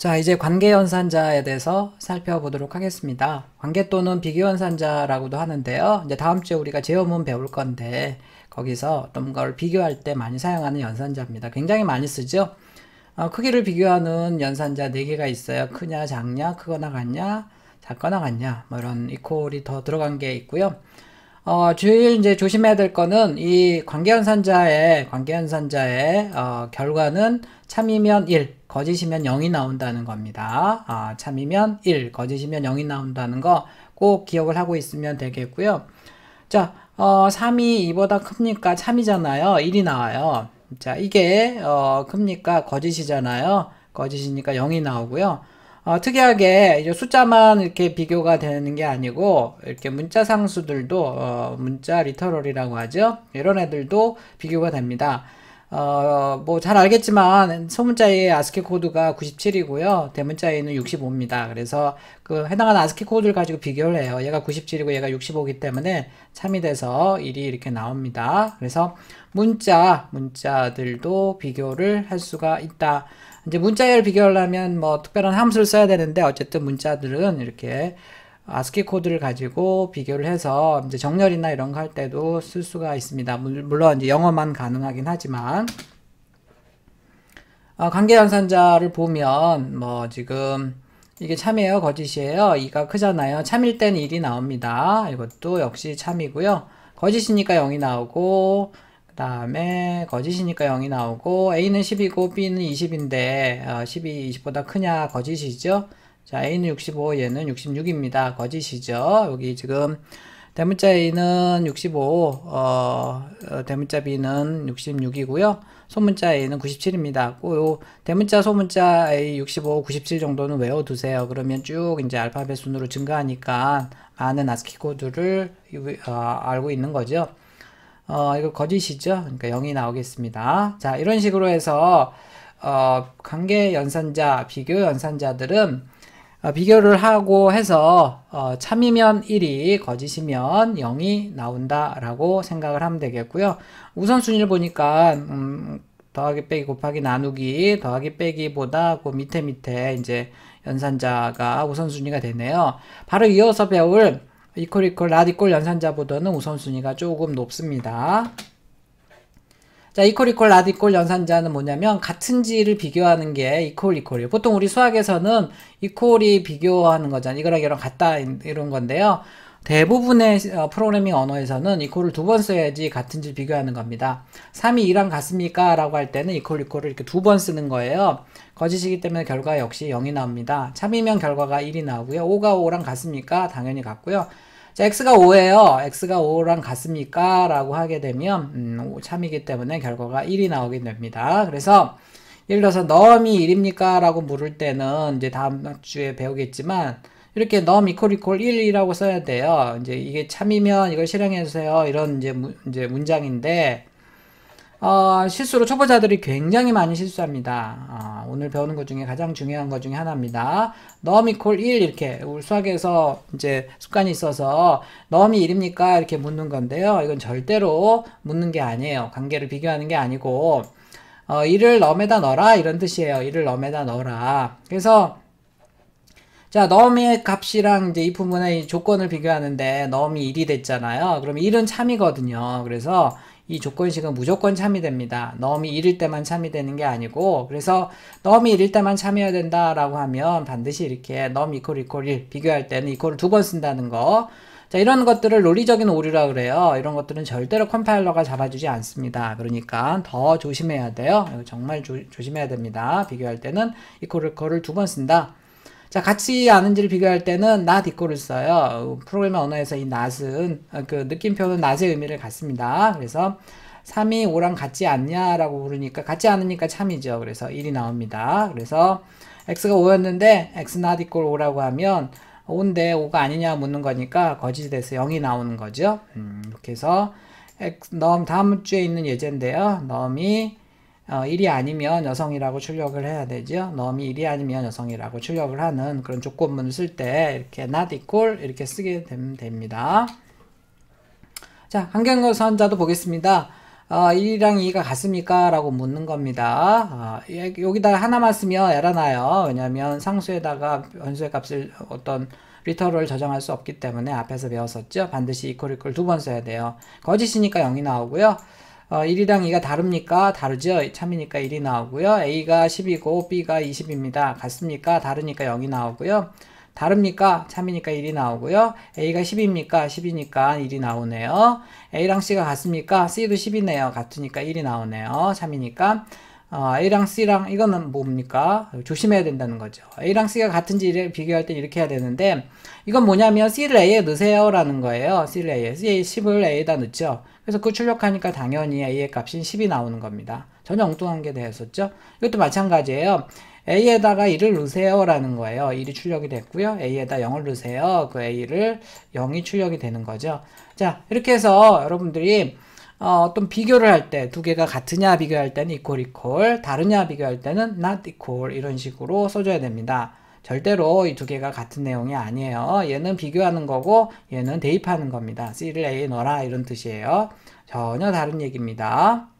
자, 이제 관계연산자에 대해서 살펴보도록 하겠습니다. 관계 또는 비교연산자라고도 하는데요. 이제 다음 주에 우리가 제어문 배울 건데 거기서 어떤 걸 비교할 때 많이 사용하는 연산자입니다. 굉장히 많이 쓰죠. 어, 크기를 비교하는 연산자 4개가 있어요. 크냐, 작냐, 크거나 같냐, 작거나 같냐 뭐 이런 이퀄이 더 들어간 게 있고요. 어, 주일 이제 조심해야 될 거는 이 관계현산자의 관계현산자의 어, 결과는 참이면 1, 거짓이면 0이 나온다는 겁니다. 아, 참이면 1, 거짓이면 0이 나온다는 거 꼭 기억을 하고 있으면 되겠고요. 자, 어, 3이 2보다 큽니까? 참이잖아요. 1이 나와요. 자, 이게 어, 큽니까? 거짓이잖아요. 거짓이니까 0이 나오고요. 어, 특이하게 이제 숫자만 이렇게 비교가 되는 게 아니고 이렇게 문자 상수들도 어, 문자 리터럴이라고 하죠. 이런 애들도 비교가 됩니다. 어, 뭐잘 알겠지만 소문자의 아스키 코드가 97이고요. 대문자에는 65입니다. 그래서 그 해당하는 아스키 코드를 가지고 비교를 해요. 얘가 97이고 얘가 65이기 때문에 참이 돼서 일이 이렇게 나옵니다. 그래서 문자, 문자들도 비교를 할 수가 있다. 이제 문자열 비교하려면 뭐 특별한 함수를 써야 되는데 어쨌든 문자들은 이렇게 아스키 코드를 가지고 비교를 해서 이제 정렬이나 이런 거 할 때도 쓸 수가 있습니다. 물론 이제 영어만 가능하긴 하지만 어, 관계연산자를 보면 뭐 지금 이게 참이에요 거짓이에요 이가 크잖아요 참일 땐 1이 나옵니다 이것도 역시 참이고요 거짓이니까 0이 나오고 다음에 거짓이니까 0이 나오고 A는 10이고 B는 20인데 어, 10이 20보다 크냐 거짓이죠. 자 A는 65 얘는 66입니다. 거짓이죠. 여기 지금 대문자 A는 65 어, 어, 대문자 B는 66이고요. 소문자 A는 97입니다. 요 대문자 소문자 A 65, 97 정도는 외워두세요. 그러면 쭉 이제 알파벳 순으로 증가하니까 많은 아스키 코드를 어, 알고 있는 거죠. 어, 이거 거짓이죠? 그러니까 0이 나오겠습니다. 자, 이런 식으로 해서 어, 관계 연산자, 비교 연산자들은 어, 비교를 하고 해서 어, 참이면 1이 거짓이면 0이 나온다라고 생각을 하면 되겠고요. 우선순위를 보니까 음, 더하기 빼기 곱하기 나누기 더하기 빼기보다 그 밑에 밑에 이제 연산자가 우선순위가 되네요. 바로 이어서 배울 이퀄 이퀄 라디콜 연산자보다는 우선순위가 조금 높습니다. 자, 이퀄 이퀄 라디콜 연산자는 뭐냐면 같은 지를 비교하는 게 이퀄 이퀄이에요. 보통 우리 수학에서는 이퀄이 비교하는 거잖아요. 이거랑 이거랑 같다 이런 건데요. 대부분의 어, 프로그래밍 언어에서는 이퀄을 두 번 써야지 같은 지를 비교하는 겁니다. 3이 2랑 같습니까? 라고 할 때는 이퀄 이퀄을 이렇게 두 번 쓰는 거예요. 거짓이기 때문에 결과 역시 0이 나옵니다. 참이면 결과가 1이 나오고요. 5가 5랑 같습니까? 당연히 같고요. 자, x가 5예요. x가 5랑 같습니까? 라고 하게 되면 음, 참이기 때문에 결과가 1이 나오게 됩니다. 그래서 예를 들어서 넘이 1입니까? 라고 물을 때는 이제 다음 주에 배우겠지만 이렇게 넘 이퀄 이퀄 1이라고 써야 돼요. 이제 이게 참이면 이걸 실행해 주세요. 이런 이제, 무, 이제 문장인데 어, 실수로 초보자들이 굉장히 많이 실수합니다. 어, 오늘 배우는 것 중에 가장 중요한 것 중에 하나입니다. 너미 콜1 이렇게 우리 수학에서 이제 습관이 있어서 너미 1입니까? 이렇게 묻는 건데요. 이건 절대로 묻는 게 아니에요. 관계를 비교하는 게 아니고 어, 이를 넘에다 넣어라 이런 뜻이에요. 이를 넘에다 넣어라. 그래서 자, 넘의 값이랑 이제 이 부분의 조건을 비교하는데 넘이 1이 됐잖아요. 그럼 1은 참이거든요. 그래서 이 조건식은 무조건 참이됩니다. 넘이 1일 때만 참이되는 게 아니고 그래서 넘이 1일 때만 참여해야 된다라고 하면 반드시 이렇게 넘 이퀄 이퀄 1 비교할 때는 이퀄을 두 번 쓴다는 거. 자, 이런 것들을 논리적인 오류라 그래요. 이런 것들은 절대로 컴파일러가 잡아주지 않습니다. 그러니까 더 조심해야 돼요. 정말 조, 조심해야 됩니다. 비교할 때는 이퀄을 거을두번 쓴다. 자, 같이 아는지를 비교할 때는 not equal을 써요. 프로그래밍 언어에서 이 not은, 그 느낌표는 not의 의미를 갖습니다. 그래서 3이 5랑 같지 않냐라고 부르니까 같지 않으니까 참이죠. 그래서 1이 나옵니다. 그래서 x가 5였는데 x not equal 5라고 하면 5인데 5가 아니냐 묻는 거니까 거짓이 돼서 0이 나오는 거죠. 음, 이렇게 해서 넘 다음 주에 있는 예제인데요. 넘이 어, 1이 아니면 여성이라고 출력을 해야 되죠. 넘이 1이 아니면 여성이라고 출력을 하는 그런 조건문을 쓸 때 이렇게 not equal 이렇게 쓰게 되면 됩니다. 자, 한경선자도 보겠습니다. 어, 1이랑 2가 같습니까? 라고 묻는 겁니다. 어, 예, 여기다 하나만 쓰면 에러 나요. 왜냐하면 상수에다가 변수의 값을 어떤 리터를 저장할 수 없기 때문에 앞에서 배웠었죠. 반드시 이퀄 이퀄 두번 써야 돼요. 거짓이니까 0이 나오고요. 어, 1이랑 2가 다릅니까? 다르죠? 참이니까 1이 나오고요. A가 10이고 B가 20입니다. 같습니까? 다르니까 0이 나오고요. 다릅니까? 참이니까 1이 나오고요. A가 10입니까? 10이니까 1이 나오네요. A랑 C가 같습니까? C도 10이네요. 같으니까 1이 나오네요. 참이니까. 어, A랑 C랑 이거는 뭡니까? 조심해야 된다는 거죠. A랑 C가 같은지 비교할 때 이렇게 해야 되는데 이건 뭐냐면 C를 A에 넣으세요 라는 거예요. C를 A에. C 10을 A에다 넣죠. 그래서 그 출력하니까 당연히 A의 값인 10이 나오는 겁니다. 전혀 엉뚱한 게 되었었죠. 이것도 마찬가지예요. A에다가 1을 넣으세요 라는 거예요. 1이 출력이 됐고요. A에다 0을 넣으세요. 그 A를 0이 출력이 되는 거죠. 자 이렇게 해서 여러분들이 어, 떤 비교를 할 때 두 개가 같으냐 비교할 때는 equal equal 다르냐 비교할 때는 not equal 이런 식으로 써줘야 됩니다. 절대로 이 두 개가 같은 내용이 아니에요. 얘는 비교하는 거고 얘는 대입하는 겁니다. C를 A에 넣어라 이런 뜻이에요. 전혀 다른 얘기입니다.